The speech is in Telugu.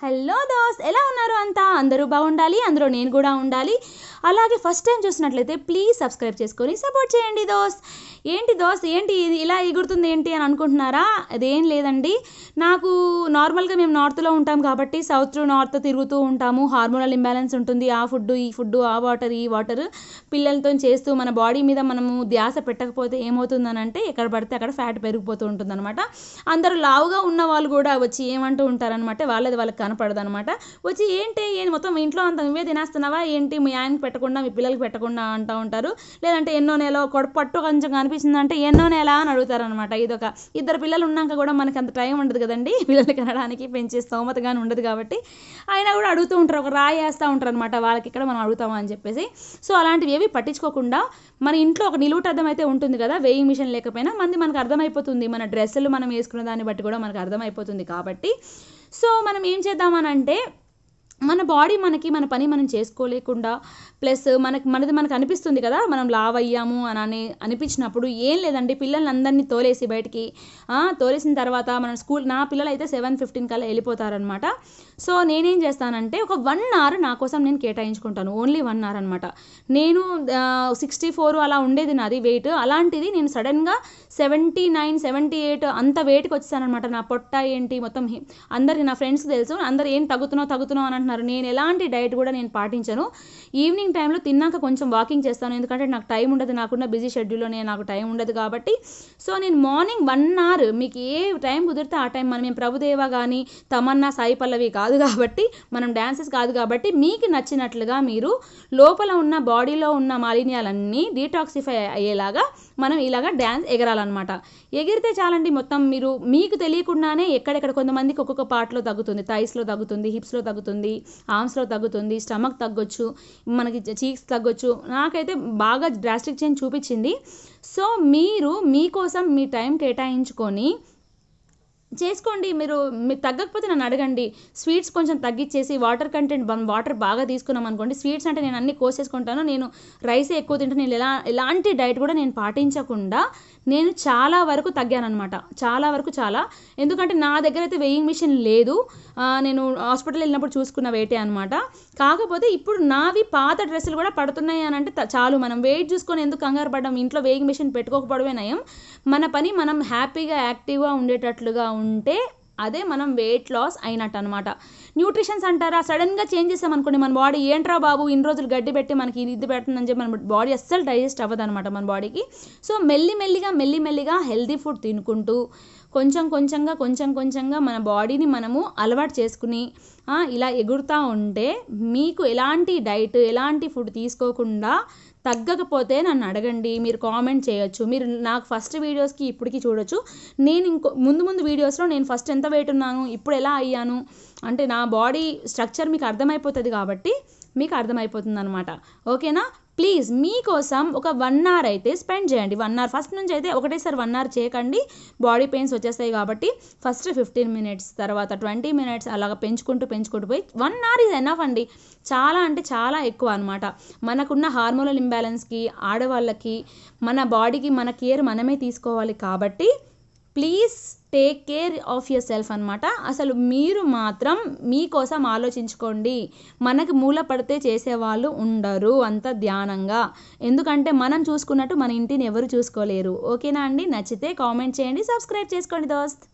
హలో దోస్ ఎలా ఉన్నారు అంతా అందరూ బాగుండాలి అందరూ నేను కూడా ఉండాలి అలాగే ఫస్ట్ టైం చూసినట్లయితే ప్లీజ్ సబ్స్క్రైబ్ చేసుకొని సపోర్ట్ చేయండి దోస్ ఏంటి దోస్ ఏంటి ఇలా ఎగురుతుంది ఏంటి అని అనుకుంటున్నారా అదేం లేదండి నాకు నార్మల్గా మేము నార్త్లో ఉంటాం కాబట్టి సౌత్ నార్త్ తిరుగుతూ ఉంటాము హార్మోనల్ ఇంబ్యాలెన్స్ ఉంటుంది ఆ ఫుడ్ ఈ ఫుడ్ ఆ వాటర్ ఈ వాటర్ పిల్లలతో చేస్తూ మన బాడీ మీద మనము ధ్యాస పెట్టకపోతే ఏమవుతుందని అంటే ఎక్కడ పడితే అక్కడ ఫ్యాట్ పెరిగిపోతూ ఉంటుందన్నమాట అందరూ లావుగా ఉన్న వాళ్ళు కూడా వచ్చి ఏమంటూ ఉంటారనమాట వాళ్ళది వాళ్ళకి కనపడదనమాట వచ్చి ఏంటి ఏంటి మొత్తం ఇంట్లో అంత నువ్వే తినేస్తున్నావా ఏంటి మీ ఆయనకి పెట్టకుండా మీ పిల్లలకి పెట్టకుండా అంటూ ఉంటారు లేదంటే ఎన్నో నెల కొడ పట్టు కొంచెం అంటే ఎన్నో నెల అని అడుగుతారనమాట ఇదొక ఇద్దరు పిల్లలు ఉన్నాక కూడా మనకి అంత టైం ఉండదు కదండి పిల్లలు కనడానికి పెంచే స్తోమత కానీ ఉండదు కాబట్టి అయినా కూడా అడుగుతూ ఉంటారు ఒక రాయి వేస్తూ ఉంటారు అనమాట వాళ్ళకి ఇక్కడ మనం అడుగుతామని చెప్పేసి సో అలాంటివి ఏవి పట్టించుకోకుండా మన ఇంట్లో ఒక నిలువుటర్థం అయితే ఉంటుంది కదా వేయింగ్ మిషన్ లేకపోయినా మంది మనకు అర్థమైపోతుంది మన డ్రెస్సులు మనం వేసుకున్న దాన్ని బట్టి కూడా మనకు అర్థమైపోతుంది కాబట్టి సో మనం ఏం అంటే మన బాడీ మనకి మన పని మనం చేసుకోలేకుండా ప్లస్ మనకి మనది మనకు అనిపిస్తుంది కదా మనం లావ్ అయ్యాము అని అనిపించినప్పుడు ఏం లేదండి పిల్లల్ని అందరినీ తోలేసి బయటికి తోలేసిన తర్వాత మన స్కూల్ నా పిల్లలు అయితే సెవెన్ ఫిఫ్టీన్ కల్లా వెళ్ళిపోతారనమాట సో నేనేం చేస్తానంటే ఒక వన్ అవర్ నా కోసం నేను కేటాయించుకుంటాను ఓన్లీ వన్ అవర్ అనమాట నేను సిక్స్టీ ఫోర్ అలా ఉండేది నాది వెయిట్ అలాంటిది నేను సడన్గా సెవెంటీ నైన్ సెవెంటీ ఎయిట్ అంత వెయిట్కి వచ్చేసానమాట నా పొట్ట ఏంటి మొత్తం అందరికీ నా ఫ్రెండ్స్ తెలుసు అందరు ఏం తగ్గుతున్నావు తగ్గుతున్నావు అని అంటున్నారు నేను ఎలాంటి డైట్ కూడా నేను పాటించను ఈవినింగ్ టైంలో తిన్నాక కొంచెం వాకింగ్ చేస్తాను ఎందుకంటే నాకు టైం ఉండదు నాకున్న బిజీ షెడ్యూల్లో నేను నాకు టైం ఉండదు కాబట్టి సో నేను మార్నింగ్ వన్ అవర్ మీకు ఏ టైం కుదిరితే ఆ టైం మనం మేము ప్రభుదేవ కానీ తమన్నా సాయి పల్లవి కాదు కాబట్టి మనం డ్యాన్సెస్ కాదు కాబట్టి మీకు నచ్చినట్లుగా మీరు లోపల ఉన్న బాడీలో ఉన్న మాలిన్యాలన్నీ డీటాక్సిఫై అయ్యేలాగా మనం ఇలాగా డ్యాన్స్ ఎగరాలన్నమాట ఎగిరితే చాలండి మొత్తం మీరు మీకు తెలియకుండానే ఎక్కడెక్కడ కొంతమందికి ఒక్కొక్క పార్ట్లో తగ్గుతుంది థైస్లో తగ్గుతుంది హిప్స్లో తగ్గుతుంది ఆర్మ్స్లో తగ్గుతుంది స్టమక్ తగ్గొచ్చు మనకి చీక్స్ తగ్గొచ్చు నాకైతే బాగా డ్రాస్టిక్ చేంజ్ చూపించింది సో మీరు మీకోసం మీ టైం కేటాయించుకొని చేసుకోండి మీరు మీరు తగ్గకపోతే నన్ను అడగండి స్వీట్స్ కొంచెం తగ్గించేసి వాటర్ కంటెంట్ వాటర్ బాగా తీసుకున్నాం అనుకోండి స్వీట్స్ అంటే నేను అన్ని కోసేసుకుంటాను నేను రైస్ ఎక్కువ తింటాను నేను ఎలా ఎలాంటి డైట్ కూడా నేను పాటించకుండా నేను చాలా వరకు తగ్గానమాట చాలా వరకు చాలా ఎందుకంటే నా దగ్గర అయితే వెయింగ్ మిషన్ లేదు నేను హాస్పిటల్ వెళ్ళినప్పుడు చూసుకున్న వెయిటే అనమాట కాకపోతే ఇప్పుడు నావి పాత డ్రెస్సులు కూడా పడుతున్నాయి అని అంటే చాలు మనం వెయిట్ చూసుకొని ఎందుకు కంగారు పడ్డాం ఇంట్లో వెయింగ్ మిషన్ పెట్టుకోకపోవడమే నయం మన పని మనం హ్యాపీగా యాక్టివ్గా ఉండేటట్లుగా ఉంటే అదే మనం వెయిట్ లాస్ అయినట్టు అనమాట న్యూట్రిషన్స్ అంటారా సడన్గా చేంజ్ అనుకోండి మన బాడీ ఏంట్రా బాబు ఇన్ని రోజులు గడ్డి పెట్టి మనకి ఇది పెడుతుందని చెప్పి మన బాడీ అస్సలు డైజెస్ట్ అవ్వదు అనమాట మన బాడీకి సో మెల్లి మెల్లిగా మెల్లి మెల్లిగా హెల్దీ ఫుడ్ తినుకుంటూ కొంచెం కొంచెంగా కొంచెం కొంచెంగా మన బాడీని మనము అలవాటు చేసుకుని ఇలా ఎగురుతూ ఉంటే మీకు ఎలాంటి డైట్ ఎలాంటి ఫుడ్ తీసుకోకుండా తగ్గకపోతే నన్ను అడగండి మీరు కామెంట్ చేయొచ్చు మీరు నాకు ఫస్ట్ వీడియోస్కి ఇప్పటికీ చూడొచ్చు నేను ఇంకో ముందు ముందు వీడియోస్లో నేను ఫస్ట్ ఎంత వెయిట్ ఉన్నాను ఇప్పుడు ఎలా అయ్యాను అంటే నా బాడీ స్ట్రక్చర్ మీకు అర్థమైపోతుంది కాబట్టి మీకు అర్థమైపోతుంది అనమాట ఓకేనా ప్లీజ్ మీకోసం ఒక వన్ అవర్ అయితే స్పెండ్ చేయండి వన్ అవర్ ఫస్ట్ నుంచి అయితే ఒకటేసారి వన్ అవర్ చేయకండి బాడీ పెయిన్స్ వచ్చేస్తాయి కాబట్టి ఫస్ట్ ఫిఫ్టీన్ మినిట్స్ తర్వాత ట్వంటీ మినిట్స్ అలాగ పెంచుకుంటూ పెంచుకుంటూ పోయి వన్ అవర్ ఇది ఎనఫ్ అండి చాలా అంటే చాలా ఎక్కువ అనమాట మనకున్న హార్మోనల్ ఇంబ్యాలెన్స్కి ఆడవాళ్ళకి మన బాడీకి మన కేర్ మనమే తీసుకోవాలి కాబట్టి please take care of yourself అనమాట అసలు మీరు మాత్రం మీకోసం ఆలోచించుకోండి మనకి మూల పడితే చేసేవాళ్ళు ఉండరు అంత ధ్యానంగా ఎందుకంటే మనం చూసుకున్నట్టు మన ఇంటిని ఎవరు చూసుకోలేరు ఓకేనా అండి నచ్చితే కామెంట్ చేయండి సబ్స్క్రైబ్ చేసుకోండి దోస్త్